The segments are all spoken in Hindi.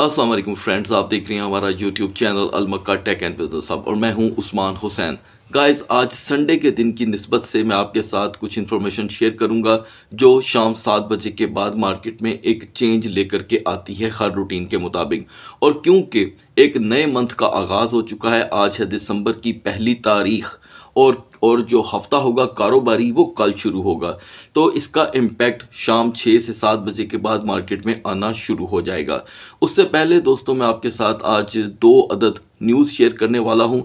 असलम फ्रेंड्स आप देख रहे हैं हमारा YouTube channel Almakka tech and business hub और मैं हूं उस्मान हुसैन गाइस आज संडे के दिन की नस्बत से मैं आपके साथ कुछ इन्फॉर्मेशन शेयर करूंगा जो शाम सात बजे के बाद मार्केट में एक चेंज लेकर के आती है हर रूटीन के मुताबिक और क्योंकि एक नए मंथ का आगाज़ हो चुका है आज है दिसंबर की पहली तारीख और और जो हफ्ता होगा कारोबारी वो कल शुरू होगा तो इसका इम्पैक्ट शाम छः से सात बजे के बाद मार्केट में आना शुरू हो जाएगा उससे पहले दोस्तों मैं आपके साथ आज दो अदद न्यूज़ शेयर करने वाला हूँ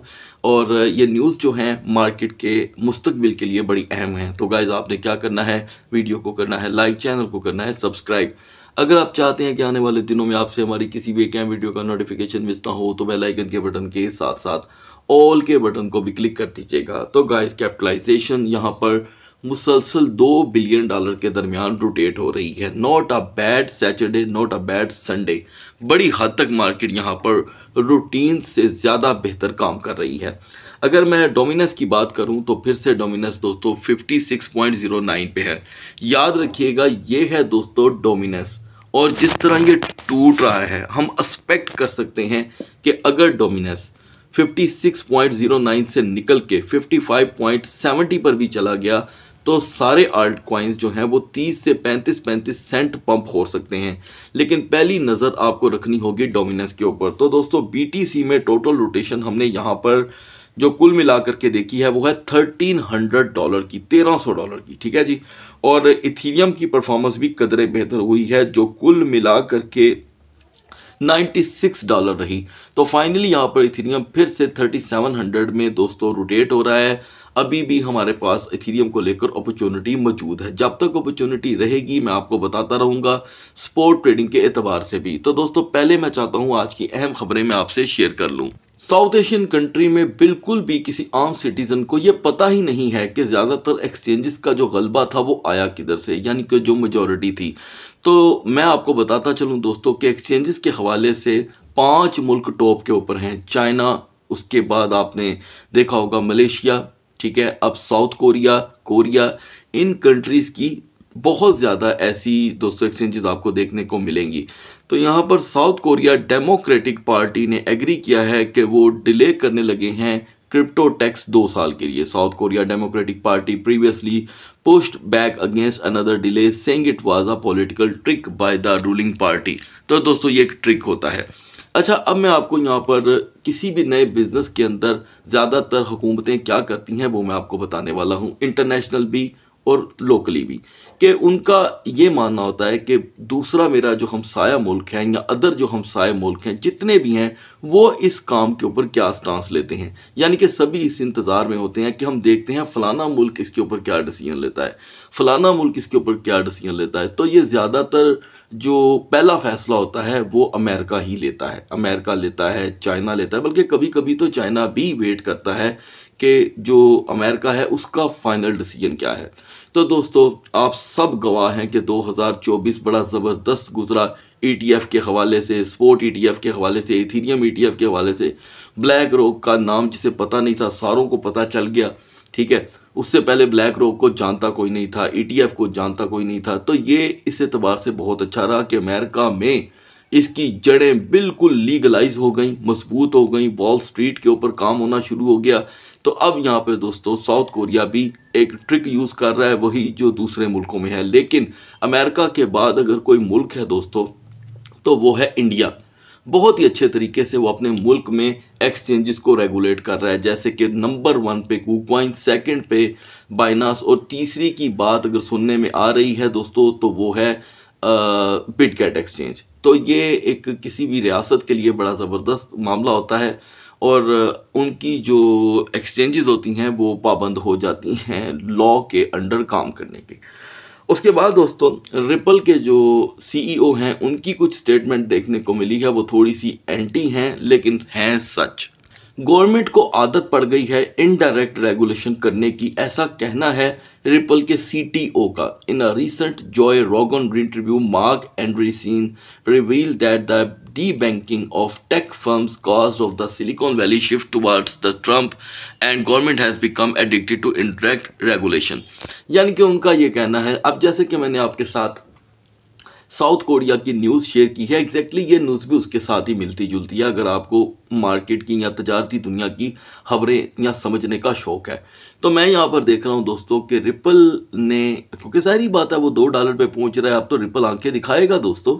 और ये न्यूज़ जो हैं मार्केट के मुस्तबिल के लिए बड़ी अहम हैं तो गाइज़ आपने क्या करना है वीडियो को करना है लाइक चैनल को करना है सब्सक्राइब अगर आप चाहते हैं कि आने वाले दिनों में आपसे हमारी किसी भी एक वीडियो का नोटिफिकेशन मिलता हो तो बेल आइकन के बटन के साथ साथ ऑल के बटन को भी क्लिक कर दीजिएगा तो गाइस कैपिटलाइजेशन यहाँ पर मुसलसल दो बिलियन डॉलर के दरमियान रोटेट हो रही है not a bad Saturday not a bad Sunday बड़ी हद तक मार्केट यहाँ पर रूटीन से ज़्यादा बेहतर काम कर रही है अगर मैं डोमिनस की बात करूं तो फिर से डोमिनस दोस्तों 56.09 पे है याद रखिएगा ये है दोस्तों डोमिनस और जिस तरह ये टूट रहा है हम एक्सपेक्ट कर सकते हैं कि अगर डोमिनस 56.09 से निकल के 55.70 पर भी चला गया तो सारे आर्ट क्वाइंस जो हैं वो 30 से 35 35 सेंट पंप हो सकते हैं लेकिन पहली नज़र आपको रखनी होगी डोमिनेंस के ऊपर तो दोस्तों बीटीसी में टोटल रोटेशन हमने यहाँ पर जो कुल मिलाकर के देखी है वो है 1300 डॉलर की 1300 डॉलर की ठीक है जी और इथीलियम की परफॉर्मेंस भी कदरे बेहतर हुई है जो कुल मिला के 96 डॉलर रही तो फाइनली यहाँ पर इथीरियम फिर से 3700 में दोस्तों रोटेट हो रहा है अभी भी हमारे पास इथीरियम को लेकर अपॉर्चुनिटी मौजूद है जब तक अपॉर्चुनिटी रहेगी मैं आपको बताता रहूँगा स्पोर्ट ट्रेडिंग के एतबार से भी तो दोस्तों पहले मैं चाहता हूँ आज की अहम खबरें मैं आपसे शेयर कर लूँ साउथ एशियन कंट्री में बिल्कुल भी किसी आम सिटीज़न को ये पता ही नहीं है कि ज़्यादातर एक्सचेंजेस का जो गलबा था वो आया किधर से यानी कि जो मेजोरिटी थी तो मैं आपको बताता चलूँ दोस्तों कि एक्सचेंजेस के हवाले से पांच मुल्क टॉप के ऊपर हैं चाइना उसके बाद आपने देखा होगा मलेशिया ठीक है अब साउथ कोरिया कोरिया इन कंट्रीज़ की बहुत ज़्यादा ऐसी दोस्तों एक्सचेंजेस आपको देखने को मिलेंगी तो यहाँ पर साउथ कोरिया डेमोक्रेटिक पार्टी ने एग्री किया है कि वो डिले करने लगे हैं क्रिप्टो टैक्स दो साल के लिए South Korea Democratic Party previously pushed back against another delay saying it was a political trick by the ruling party तो दोस्तों ये एक ट्रिक होता है अच्छा अब मैं आपको यहाँ पर किसी भी नए बिजनेस के अंदर ज़्यादातर हुकूमतें क्या करती हैं वो मैं आपको बताने वाला हूँ इंटरनेशनल भी और लोकली भी कि उनका ये मानना होता है कि दूसरा मेरा जो हमसाया मुल्क है या अदर जो हमसाया मुल्क हैं जितने भी हैं वो इस काम के ऊपर क्या स्टांस लेते हैं यानी कि सभी इस इंतज़ार में होते हैं कि हम देखते हैं फ़लाना मुल्क इसके ऊपर क्या डिसीजन लेता है फ़लाना मुल्क इसके ऊपर क्या डिसीजन लेता है तो ये ज़्यादातर जो पहला फैसला होता है वो अमेरिका ही लेता है अमेरिका लेता है चाइना लेता है बल्कि कभी कभी तो चाइना भी वेट करता है कि जो अमेरिका है उसका फाइनल डिसीजन क्या है तो दोस्तों आप सब गवाह हैं कि 2024 बड़ा ज़बरदस्त गुजरा ईटीएफ e के हवाले से स्पोर्ट ईटीएफ e के हवाले से इथीरियम ईटीएफ e के हवाले से ब्लैक रोक का नाम जिसे पता नहीं था सारों को पता चल गया ठीक है उससे पहले ब्लैक रॉक को जानता कोई नहीं था ईटीएफ e को जानता कोई नहीं था तो ये इस एतबार से बहुत अच्छा रहा कि अमेरिका में इसकी जड़ें बिल्कुल लीगलाइज हो गई मजबूत हो गई वॉल स्ट्रीट के ऊपर काम होना शुरू हो गया तो अब यहाँ पर दोस्तों साउथ कोरिया भी एक ट्रिक यूज़ कर रहा है वही जो दूसरे मुल्कों में है लेकिन अमेरिका के बाद अगर कोई मुल्क है दोस्तों तो वो है इंडिया बहुत ही अच्छे तरीके से वो अपने मुल्क में एक्सचेंजेस को रेगुलेट कर रहा है जैसे कि नंबर वन पे कूकवाइन सेकंड पे बाइनास और तीसरी की बात अगर सुनने में आ रही है दोस्तों तो वो है कैट एक्सचेंज तो ये एक किसी भी रियासत के लिए बड़ा ज़बरदस्त मामला होता है और उनकी जो एक्सचेंजेस होती हैं वो पाबंद हो जाती हैं लॉ के अंडर काम करने के उसके बाद दोस्तों रिपल के जो सीईओ e हैं उनकी कुछ स्टेटमेंट देखने को मिली है वो थोड़ी सी एंटी हैं लेकिन हैं सच गवर्नमेंट को आदत पड़ गई है इनडायरेक्ट रेगुलेशन करने की ऐसा कहना है रिपल के सीटीओ का in a recent Joe Rogan interview Marc Andreessen reveal that the debanking of tech firms caused of the Silicon Valley shift towards the Trump and government has become addicted to indirect regulation यानी कि उनका यह कहना है अब जैसे कि मैंने आपके साथ साउथ कोरिया की न्यूज़ शेयर की है एग्जैक्टली exactly ये न्यूज़ भी उसके साथ ही मिलती जुलती है अगर आपको मार्केट की या तजारती दुनिया की खबरें या समझने का शौक है तो मैं यहाँ पर देख रहा हूँ दोस्तों कि रिपल ने क्योंकि सारी बात है वो दो डॉलर पे पहुँच रहा है अब तो रिपल आंखें दिखाएगा दोस्तों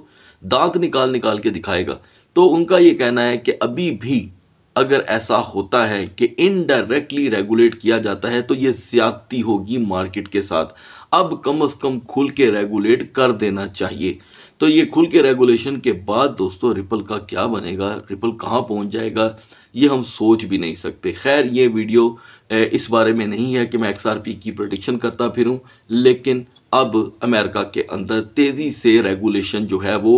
दांत निकाल निकाल के दिखाएगा तो उनका ये कहना है कि अभी भी अगर ऐसा होता है कि इनडायरेक्टली रेगुलेट किया जाता है तो ये ज्यादती होगी मार्केट के साथ अब कम अज़ कम खुल के रेगुलेट कर देना चाहिए तो ये खुल के रेगुलेशन के बाद दोस्तों रिपल का क्या बनेगा रिपल कहाँ पहुँच जाएगा ये हम सोच भी नहीं सकते खैर ये वीडियो इस बारे में नहीं है कि मैं एक्स की प्रडिक्शन करता फिरूं लेकिन अब अमेरिका के अंदर तेज़ी से रेगुलेशन जो है वो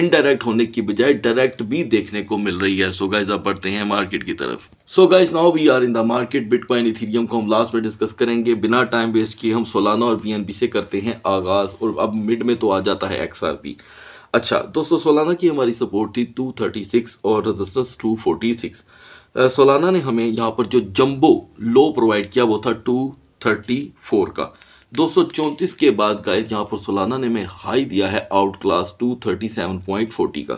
इनडायरेक्ट होने की बजाय डायरेक्ट भी देखने को मिल रही है सो गाइज आप पढ़ते हैं मार्केट की तरफ so guys now we are in the market bitcoin Ethereum को हम लास्ट में डिस्कस करेंगे बिना टाइम वेस्ट किए हम सोलाना और बी से करते हैं आगाज़ और अब मिड में तो आ जाता है एक्स अच्छा दोस्तों सोलाना की हमारी सपोर्ट थी 236 और फोर्टी 246 सोलाना ने हमें यहाँ पर जो जंबो लो प्रोवाइड किया वो था 234 का 234 के बाद गाइस यहाँ पर सोलाना ने हमें हाई दिया है आउट क्लास 237.40 का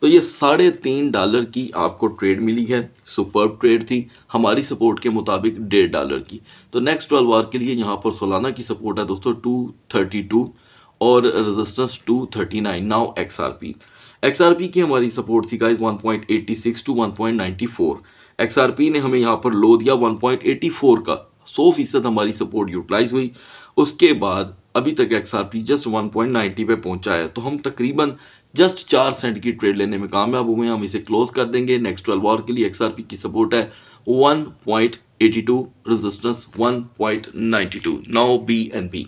तो ये साढ़े तीन डॉलर की आपको ट्रेड मिली है सुपर ट्रेड थी हमारी सपोर्ट के मुताबिक डेढ़ डॉलर की तो नेक्स्ट ट्वेल्व वार के लिए यहाँ पर सोलाना की सपोर्ट है दोस्तों टू थर्टी टू और रेजिस्टेंस 239 नाउ एक्सआरपी एक्सआरपी की हमारी सपोर्ट थी गाइस 1.86 टू 1.94 एक्सआरपी ने हमें यहाँ पर लो दिया 1.84 का सौ फीसद हमारी सपोर्ट यूटिलाइज हुई उसके बाद अभी तक एक्सआरपी जस्ट 1.90 पे पहुंचा है तो हम तकरीबन जस्ट चार सेंट की ट्रेड लेने में कामयाब हुए हम इसे क्लोज कर देंगे नेक्स्ट ट्वेल्व आवर के लिए एक्सआरपी की सपोर्ट है 1.82 resistance 1.92 now B and B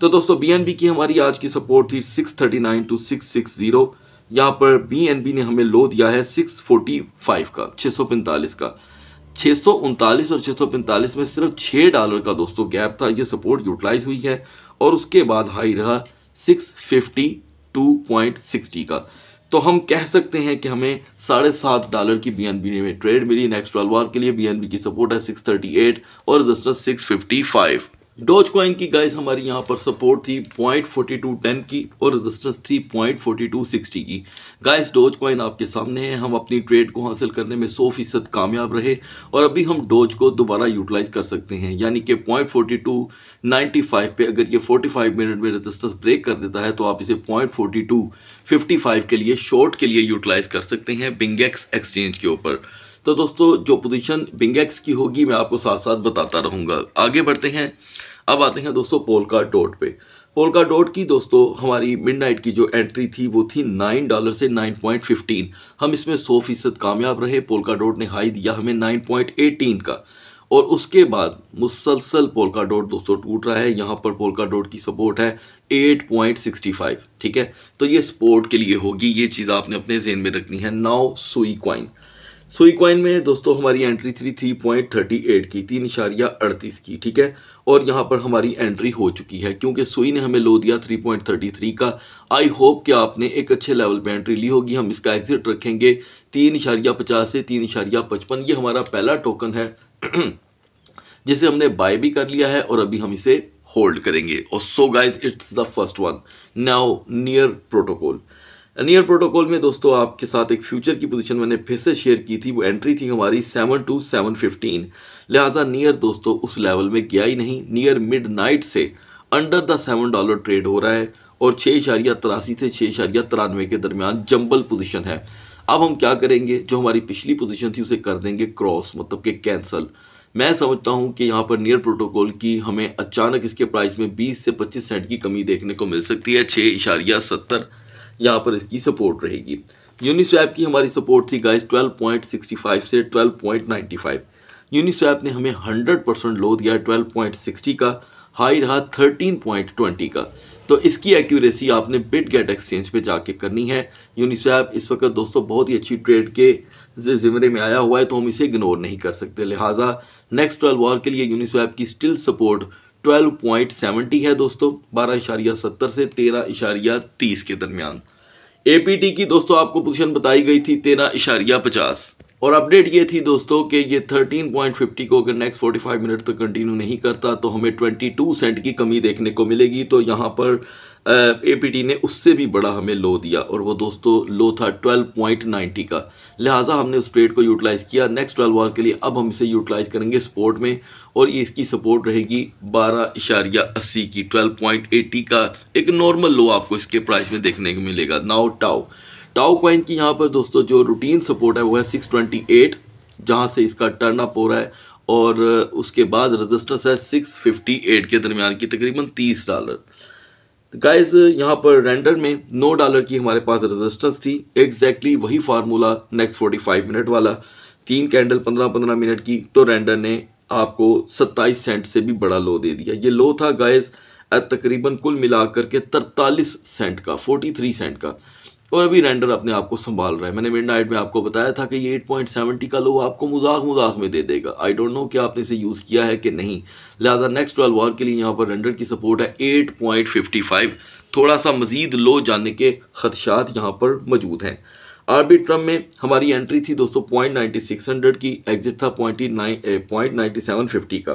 तो दोस्तों बीएनबी की हमारी आज की सपोर्ट थी 639 टू 660 यहाँ पर बीएनबी ने हमें लो दिया है 645 का 645 का छः और छः में सिर्फ छः डॉलर का दोस्तों गैप था ये सपोर्ट यूटिलाइज हुई है और उसके बाद हाई रहा सिक्सटी का तो हम कह सकते हैं कि हमें साढ़े सात डॉलर की बी में ट्रेड मिली नेक्स्ट ट्वेल्व वार के लिए बी की सपोर्ट है 638 और रजिस्टर 655 डोज क्वाइन की गाइस हमारी यहाँ पर सपोर्ट थी पॉइंट फोर्टी टू टेन की और रजिस्टेंस थी पॉइंट फोर्टी टू सिक्सटी की गाइस डोज क्वाइन आपके सामने है हम अपनी ट्रेड को हासिल करने में सौ फीसद कामयाब रहे और अभी हम डोज को दोबारा यूटिलाइज कर सकते हैं यानी कि point forty two ninety five पर अगर ये फोर्टी फाइव मिनट में रजिस्टेंस ब्रेक कर देता है तो आप इसे point forty two fifty five के लिए शॉर्ट के लिए यूटिलाइज कर सकते हैं बिंगेक्स एक्सचेंज के ऊपर तो दोस्तों जो पोजीशन बिंगेक्स की होगी मैं आपको साथ साथ बताता रहूँगा आगे बढ़ते हैं अब आते हैं दोस्तों पोलका डॉट पे पोलका डॉट की दोस्तों हमारी मिडनाइट की जो एंट्री थी वो थी नाइन डॉलर से नाइन पॉइंट फिफ्टीन हम इसमें सौ फीसद कामयाब रहे पोलका डॉट ने हाई दिया हमें नाइन पॉइंट एटीन का और उसके बाद मुसलसल पोलका डॉट दोस्तों टूट रहा है यहाँ पर पोलका डॉट की सपोर्ट है 8.65 ठीक है तो ये सपोर्ट के लिए होगी ये चीज़ आपने अपने जेन में रखनी है नाउ सुई क्वाइन सुई क्वाइन में दोस्तों हमारी entry three three point thirty eight की तीन इशारिया अड़तीस की ठीक है और यहाँ पर हमारी एंट्री हो चुकी है क्योंकि सुई ने हमें लो दिया थ्री पॉइंट थर्टी थ्री का आई होप कि आपने एक अच्छे लेवल पे एंट्री ली होगी हम इसका एग्जिट रखेंगे तीन इशारिया पचास से तीन इशारिया पचपन ये हमारा पहला टोकन है जिसे हमने बाय भी कर लिया है और अभी हम इसे होल्ड करेंगे और so guys it's the first one now Near Protocol Near Protocol में दोस्तों आपके साथ एक फ्यूचर की पोजीशन मैंने फिर से शेयर की थी वो एंट्री थी हमारी सेवन टू सेवन फिफ्टीन लिहाजा नियर दोस्तों उस लेवल में गया ही नहीं नियर मिडनाइट से under the seven dollar trade हो रहा है और छः इशारिया तिरासी से छः इशारिया तिरानवे के दरमियान जंबल पोजिशन है अब हम क्या करेंगे जो हमारी पिछली पोजिशन थी उसे कर देंगे क्रॉस मतलब कि कैंसल मैं समझता हूं कि यहाँ पर नियर प्रोटोकॉल की हमें अचानक इसके प्राइस में 20 से 25 सेंट की कमी देखने को मिल सकती है छः इशारिया सत्तर यहाँ पर इसकी सपोर्ट रहेगी यूनिस्वैप की हमारी सपोर्ट थी गाइस 12.65 से 12.95 यूनिस्वैप ने हमें 100 परसेंट लो दिया 12.60 का हाई रहा 13.20 का तो इसकी एक्यूरेसी आपने बिट गेट एक्सचेंज पे जाके करनी है यूनिस्वैप इस वक्त दोस्तों बहुत ही अच्छी ट्रेड के ज़िमरे में आया हुआ है तो हम इसे इग्नोर नहीं कर सकते लिहाजा नेक्स्ट ट्वेल्व वॉर के लिए यूनिस्वैप की still support twelve point seventy है दोस्तों बारह इशारिया सत्तर से तेरह इशारिया तीस के दरमियान एपीटी की दोस्तों आपको पोजीशन बताई गई थी तेरह इशारिया पचास और अपडेट ये थी दोस्तों कि ये 13.50 को अगर नेक्स्ट 45 मिनट तक तो कंटिन्यू नहीं करता तो हमें 22 सेंट की कमी देखने को मिलेगी तो यहाँ पर एपीटी ने उससे भी बड़ा हमें लो दिया और वो दोस्तों लो था 12.90 का लिहाजा हमने उस ट्रेड को यूटिलाइज़ किया नेक्स्ट ट्वेल्व आवर के लिए अब हम इसे यूटिलाइज़ करेंगे सपोर्ट में और ये इसकी सपोर्ट रहेगी बारह इशारिया अस्सी की 12.80 का एक नॉर्मल लो आपको इसके प्राइस में देखने को मिलेगा नाउ टाओ टाओ क्वाइन की यहाँ पर दोस्तों जो रूटीन सपोर्ट है वो है सिक्स ट्वेंटी एट जहाँ से इसका टर्न अप हो रहा है और उसके बाद रजिस्टेंस है सिक्स फिफ्टी एट के दरमियान की तकरीबन तीस डॉलर गाइज uh, यहाँ पर रेंडर में नो डॉलर की हमारे पास रेजिस्टेंस थी एग्जैक्टली वही फार्मूला नेक्स्ट 45 मिनट वाला तीन कैंडल 15-15 मिनट की तो रेंडर ने आपको 27 सेंट से भी बड़ा लो दे दिया ये लो था गाइज तकरीबन कुल मिलाकर के 43 सेंट का 43 सेंट का और अभी रेंडर अपने आप को संभाल रहा है मैंने मिड नाइट में आपको बताया था कि ये सेवेंटी का लो आपको मजाक मजाक में दे देगा आई डोंट नो कि आपने इसे यूज़ किया है कि नहीं लिहाजा नेक्स्ट ट्वेल्व आवर के लिए यहाँ पर रेंडर की सपोर्ट है एट पॉइंट फिफ्टी फाइव थोड़ा सा मजीद लो जाने के खदशात यहाँ पर मौजूद हैं आर्बिट्रम में हमारी एंट्री थी दोस्तों पॉइंट नाइन्टी सिक्स हंड्रेड की एग्जिट था point point ninety seven fifty का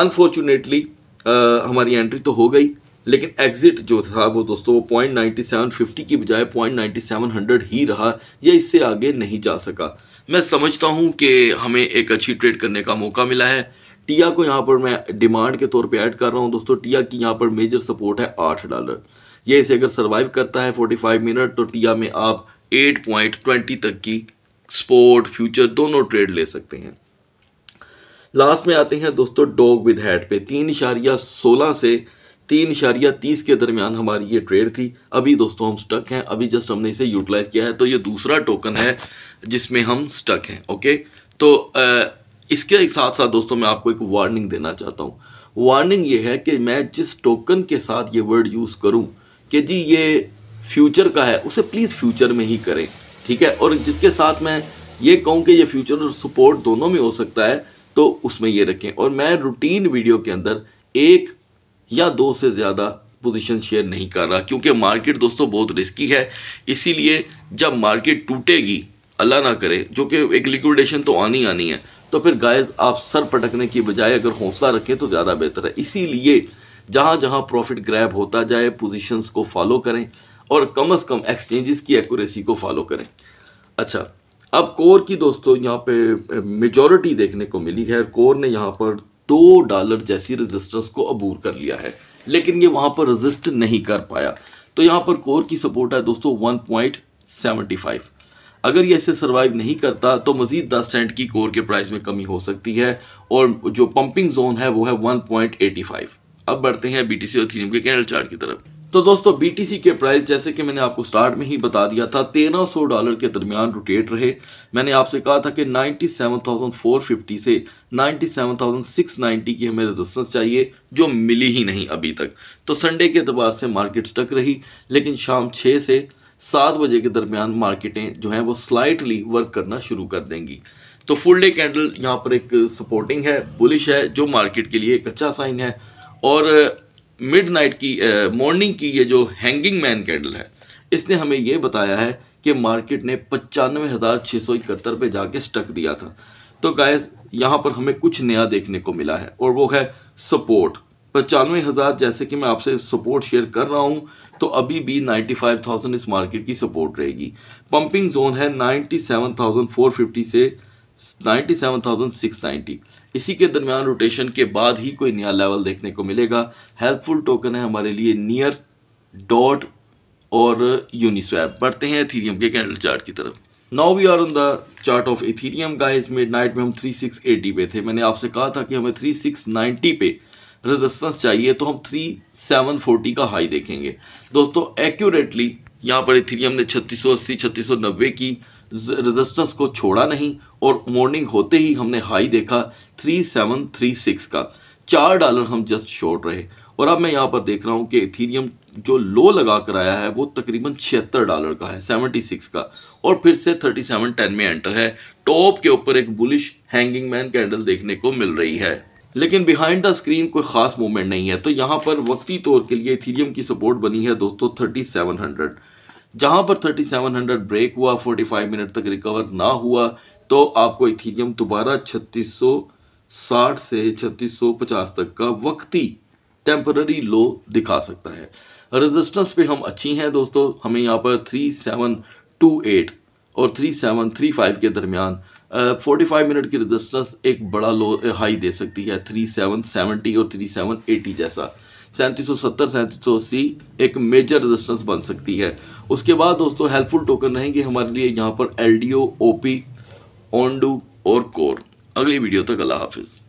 अनफॉर्चुनेटली हमारी एंट्री तो हो गई लेकिन एग्जिट जो था वो दोस्तों वो पॉइंट नाइन्टी सेवन फिफ्टी की बजाय पॉइंट नाइन्टी सेवन हंड्रेड ही रहा या इससे आगे नहीं जा सका मैं समझता हूँ कि हमें एक अच्छी ट्रेड करने का मौका मिला है टिया को यहाँ पर मैं डिमांड के तौर पे ऐड कर रहा हूँ दोस्तों टिया की यहाँ पर मेजर सपोर्ट है आठ डॉलर ये इसे अगर सर्वाइव करता है फोर्टी फाइव मिनट तो टिया में आप एट पॉइंट ट्वेंटी तक की स्पोर्ट फ्यूचर दोनों ट्रेड ले सकते हैं लास्ट में आते हैं दोस्तों डॉग विद हैड पे तीन इशारिया सोलह से तीन इशारिया तीस के दरमियान हमारी ये ट्रेड थी अभी दोस्तों हम स्टक हैं अभी जस्ट हमने इसे यूटिलाइज़ किया है तो ये दूसरा टोकन है जिसमें हम स्टक हैं ओके तो इसके साथ साथ दोस्तों मैं आपको एक वार्निंग देना चाहता हूँ वार्निंग ये है कि मैं जिस टोकन के साथ ये वर्ड यूज़ करूँ कि जी ये फ्यूचर का है उसे प्लीज़ फ्यूचर में ही करें ठीक है और जिसके साथ मैं ये कहूँ कि ये फ्यूचर और सपोर्ट दोनों में हो सकता है तो उसमें ये रखें और मैं रूटीन वीडियो के अंदर एक या दो से ज़्यादा पोजीशन शेयर नहीं कर रहा क्योंकि मार्केट दोस्तों बहुत रिस्की है इसीलिए जब मार्केट टूटेगी अल्लाह ना करे जो कि एक लिक्विडेशन तो आनी आनी है तो फिर गायज आप सर पटकने की बजाय अगर हौसला रखें तो ज़्यादा बेहतर है इसीलिए जहाँ जहाँ प्रॉफिट ग्रैब होता जाए पोजिशन को फॉलो करें और कम अज़ कम एक्सचेंजेस की एक्यूरेसी को फॉलो करें अच्छा अब कोर की दोस्तों यहाँ पे मेजॉरिटी देखने को मिली है कोर ने यहाँ पर दो डॉलर जैसी रेजिस्टेंस को अबूर कर लिया है लेकिन ये वहाँ पर रजिस्ट नहीं कर पाया तो यहाँ पर कोर की सपोर्ट है दोस्तों फाइव अगर ये इसे सर्वाइव नहीं करता तो मज़ीद 10 सेंट की कोर के प्राइस में कमी हो सकती है और जो पंपिंग जोन है वो है 1.85 अब बढ़ते हैं बीटीसी और थीम के कैनल चार्ट की तरफ तो दोस्तों बीटीसी के प्राइस जैसे कि मैंने आपको स्टार्ट में ही बता दिया था 1300 डॉलर के दरमियान रोटेट रहे मैंने आपसे कहा था कि 97,450 से 97,690 की हमें रजिस्टेंस चाहिए जो मिली ही नहीं अभी तक तो संडे के अतबार से मार्केट स्टक रही लेकिन शाम छः से सात बजे के दरमियान मार्केटें जो हैं वो स्लाइटली वर्क करना शुरू कर देंगी तो फुल डे कैंडल यहाँ पर एक सपोर्टिंग है बुलिश है जो मार्केट के लिए एक अच्छा साइन है और नाइट की मॉर्निंग की ये जो हैंगिंग मैन कैंडल है इसने हमें ये बताया है कि मार्केट ने पचानवे हज़ार छः सौ इकहत्तर पर जाके स्टक दिया था तो गायज यहाँ पर हमें कुछ नया देखने को मिला है और वो है सपोर्ट पचानवे हज़ार जैसे कि मैं आपसे सपोर्ट शेयर कर रहा हूँ तो अभी भी नाइन्टी फाइव थाउजेंड इस मार्केट की सपोर्ट रहेगी पंपिंग जोन है ninety seven thousand four fifty से 97,690 इसी के दरमियान रोटेशन के बाद ही कोई नया लेवल देखने को मिलेगा हेल्पफुल टोकन है हमारे लिए नियर डॉट और यूनिस्वैप बढ़ते हैं एथीरियम के कैंडल चार्ट की तरफ now we are on the chart of Ethereum guys midnight में हम 3680 पे थे मैंने आपसे कहा था कि हमें 3690 पे रेजिस्टेंस चाहिए तो हम 3740 का हाई देखेंगे दोस्तों एक्यूरेटली यहाँ पर इथीरियम ने छत्तीस सौ की रजिस्टर्स को छोड़ा नहीं और मॉर्निंग होते ही हमने हाई देखा 3736 का चार डॉलर हम जस्ट शॉर्ट रहे और अब मैं यहाँ पर देख रहा हूँ कि इथीरियम जो लो लगा कर आया है वो तकरीबन छिहत्तर डॉलर का है 76 का और फिर से 3710 में एंटर है टॉप के ऊपर एक बुलिश हैंगिंग मैन कैंडल देखने को मिल रही है लेकिन बिहाइंड द स्क्रीन कोई ख़ास मूवमेंट नहीं है तो यहाँ पर वक्ती तौर के लिए इथीरियम की सपोर्ट बनी है दोस्तों हंड्रेड जहां पर 3700 ब्रेक हुआ 45 मिनट तक रिकवर ना हुआ तो आपको इथीरियम दोबारा 3660 से 3650 तक का वक्ती टेम्पररी लो दिखा सकता है रेजिस्टेंस पे हम अच्छी हैं दोस्तों हमें यहाँ पर 3728 और 3735 के दरमियान 45 फाइव मिनट की रेजिस्टेंस एक बड़ा लो हाई दे सकती है थ्री सेवन सेवेंटी और थ्री सेवन एटी जैसा सैंतीस सौ सत्तर सैंतीस सौ अस्सी एक मेजर रेजिस्टेंस बन सकती है उसके बाद दोस्तों हेल्पफुल टोकन रहेंगे हमारे लिए यहाँ पर एल डी ओ पी ओंडू और कोर अगली वीडियो तक अल्लाह हाफिज़